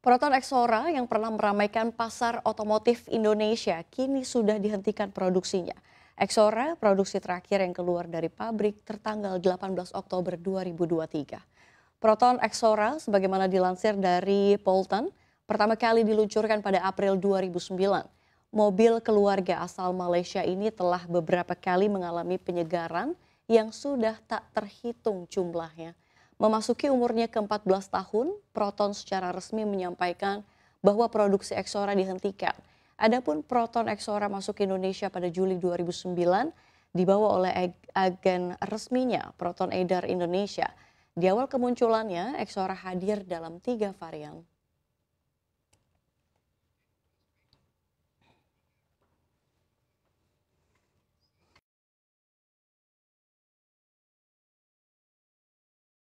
Proton Exora yang pernah meramaikan pasar otomotif Indonesia kini sudah dihentikan produksinya. Exora produksi terakhir yang keluar dari pabrik tertanggal 18 Oktober 2023. Proton Exora sebagaimana dilansir dari Polten pertama kali diluncurkan pada April 2009. Mobil keluarga asal Malaysia ini telah beberapa kali mengalami penyegaran yang sudah tak terhitung jumlahnya. Memasuki umurnya ke-14 tahun, Proton secara resmi menyampaikan bahwa produksi Exora dihentikan. Adapun Proton Exora masuk ke Indonesia pada Juli 2009 dibawa oleh agen resminya Proton Edar Indonesia. Di awal kemunculannya, Exora hadir dalam tiga varian.